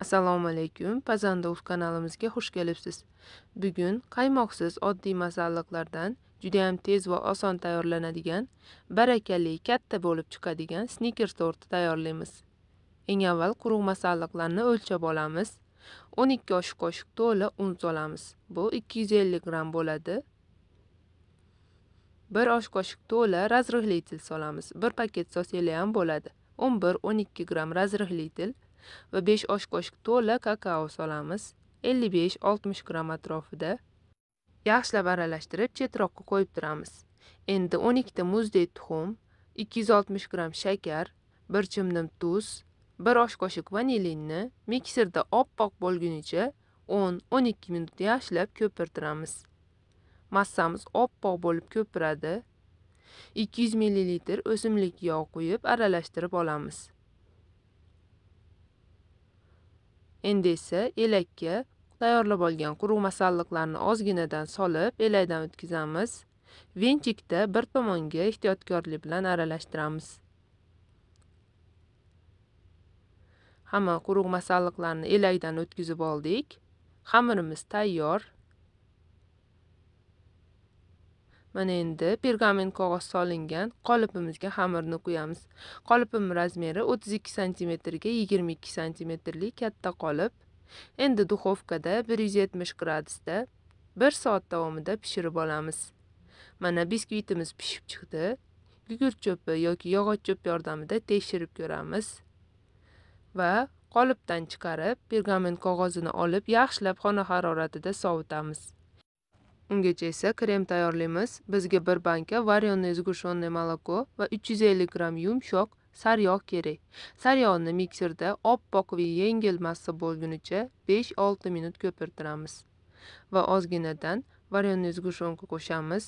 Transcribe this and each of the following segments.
assalomu alaykum pazanda kanalimizga xush kelibsiz bugun qaymoqsiz oddiy masalliqlardan judayam tez va oson tayyorlanadigan barakali katta bo'lib chiqadigan snikers torti tayyorlaymiz eng avval quruq masalliqlarni o'lchab olamiz 12 oshiq qoshiq to'la un solamiz bu 250 gramm bo'ladi 1 osh qoshiq to'la razrihli til solamiz 1 paket soseli ham bo'ladi 11-12 gramm razrihli til va 5 osh qoshiq to'la kakao solamiz. 55-60 gram atrofida yaxshilab aralashtirib, chetroqqa qo'yib turamiz. Endi 12 ta muzdek tuxum, 260 gram shakar, 1 chimdim tuz, 1 osh qoshiq vanilinni mikserda oppoq bo'lgunicha 10-12 minut yaxshilab ko'pirtiramiz. Massamiz oppoq bo'lib ko'piradi. 200 ml o'simlik yog'i qo'yib aralashtirib olamiz. endi esa elakka tayyorlab olgan quruq masalliqlarni ozginadan solib elakdan o'tkazamiz Vinchikda bir tomonga ehtiyotkorlik bilan aralashtiramiz hamma quruq masalliqlarni elakdan o'tkazib oldik xamirimiz tayyor mana endi pergament qog'oz solingan qolipimizga xamirni quyamiz qolipim razmeri 32 santimetrga 22 santimetrlik katta qolip endi duxovkada 170 gradusda 1 soat davomida pishirib olamiz mana biskvitimiz pishib chiqdi gugurt cho'pi yoki yog'och cho'p yordamida tekshirib ko'ramiz va qolipdan chiqarib pergament qog'ozini olib yaxshilab xona haroratida sovitamiz ungacha esa krem tayyorlaymiz bizga bir banka vareное сгущенное молоко va 350 gramm yumshoq sariyog' kerak sariyog'ni mikserda oppoq va yengil massa bo'lgunicha 5-6 minut ko'pirtiramiz va ozginadan vareное сгущенка qo'shamiz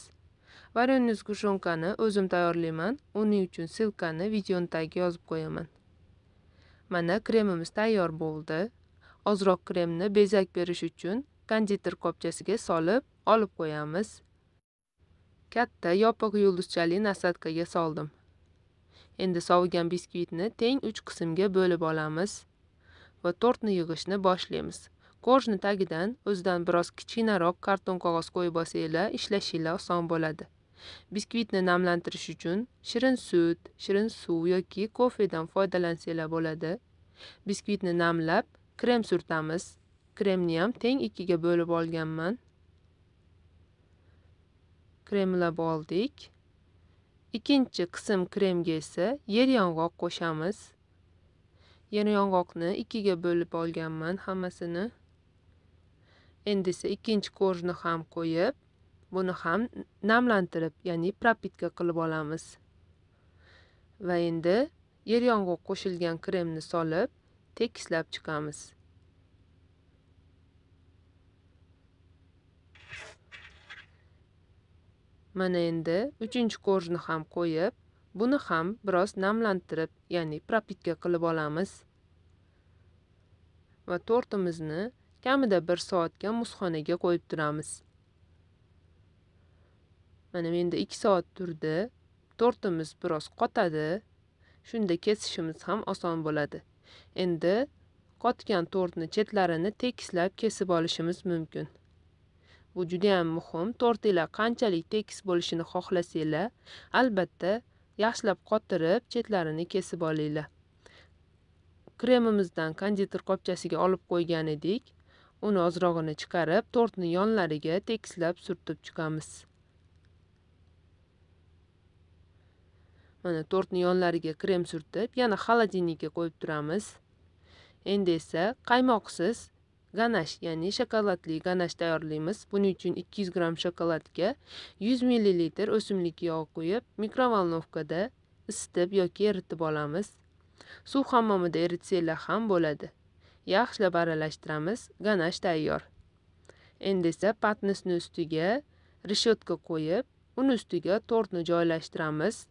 vareное сгущенкani o'zim tayyorlayman uning uchun ssilkani videoni tagiga yozib qo'yaman mana kremimiz tayyor bo'ldi ozroq kremni bezak berish uchun konditer qopchasiga solib olib qo'yamiz katta yopiq yulduzchali nasadkaga soldim endi sovigan biskvitni teng 3 qismga bo'lib olamiz va tortni yig'ishni boshlaymiz korjni tagidan o'zidan biroz kichkinaroq karton qog'oz qo'yib ila ishlashinglar oson bo'ladi biskvitni namlantirish uchun shirin sut shirin suv yoki kofedan foydalansanglar bo'ladi biskvitni namlab krem surtamiz kremni ham teng ikkiga bo'lib olganman kremlab oldik ikkinchi qism kremga esa yer yong'oq qo'shamiz yer yong'oqni ikkiga bo'lib olganman hammasini endi esa ikkinchi korjni ham qo'yib buni ham namlantirib ya'ni propitka qilib olamiz va endi yer yong'oq qo'shilgan kremni solib tekislab chiqamiz mana endi uchinchi qo'rjni ham qo'yib buni ham biroz namlantirib ya'ni propitka qilib olamiz va tortimizni kamida 1 soatga muzxonaga qo'yib turamiz mana endi 2 soat turdi tortimiz biroz qotadi shunda kesishimiz ham oson bo'ladi endi qotgan tortni chetlarini tekislab kesib olishimiz mumkin bu ham muhim tortila qanchalik tekis bo'lishini xohlasanglar albatta yaxshilab qotirib chetlarini kesib olinglar kremimizdan konditor qopchasiga olib qo'ygan edik uni ozrog'ini chiqarib tortni yonlariga tekislab surtib chiqamiz mana tortni yonlariga krem surtib yana xolodilnikka qo'yib turamiz endi esa qaymoqsiz ganash ya'ni shokoladli ganash tayyorlaymiz buning uchun 200 gramm shokoladga 100 millilitr o'simlik yog'i qo'yib mikrovolnovkada isitib yoki eritib olamiz suv hammomida eritsanglar ham bo'ladi yaxshilab aralashtiramiz ganash tayyor endi esa patnisni ustiga reshetka qo'yib uni ustiga tortni joylashtiramiz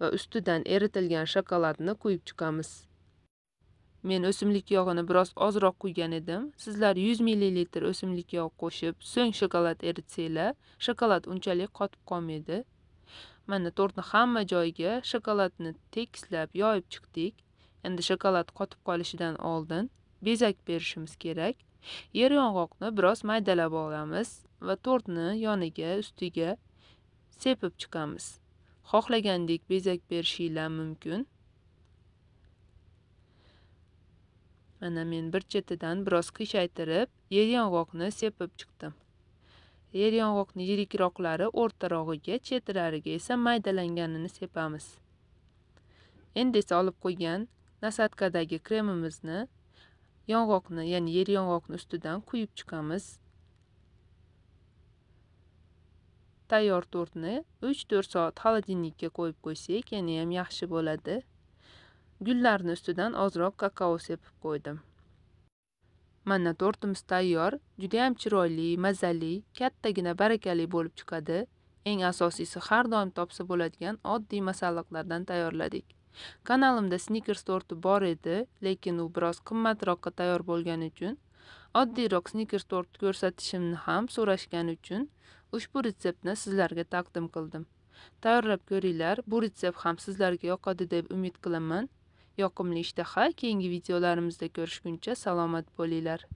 va ustidan eritilgan shokoladni quyib chiqamiz men o'simlik yog'ini biroz ozroq quygan edim sizlar yuz millilitr o'simlik yog' qo'shib so'ng shokolad eritsanglar shokolad unchalik qotib qolmaydi mana tortni hamma joyiga shokoladni tekislab yoyib chiqdik endi shokolad qotib qolishidan oldin bezak berishimiz kerak yer yong'oqni biroz maydalab olamiz va tortni yoniga ustiga sepib chiqamiz xohlagandek bezak berishinglar mumkin mana men bir chetidan biroz qiyshaytirib yer yong'oqni sepib chiqdim yer yong'oqni yirikroqlari o'rtarog'iga chetlariga esa maydalanganini sepamiz endi esa olib qo'ygan nasadkadagi kremimizni yong'oqni ya'ni yer yong'oqni ustidan quyib chiqamiz tayyor tortni 3-4 soat xolodilnikka qo'yib qo'ysak yana ham yaxshi bo'ladi gullarni ustidan ozroq kakao sepib qo'ydim mana tortimiz tayyor ham chiroyli mazali kattagina barakali bo'lib chiqadi eng asosiysi har doim topsa bo'ladigan oddiy masalliqlardan tayyorladik kanalimda snikers torti bor edi lekin u biroz qimmatroqqa tayyor bo'lgani uchun oddiyroq sneakers tort ko'rsatishimni ham so'rashgani uchun ushbu retseptni sizlarga taqdim qildim tayyorlab ko'ringlar bu retsept ham sizlarga yoqadi deb umid qilaman yoqimli ishtaha keyingi videolarimizda ko'rishguncha salomat bo'linglar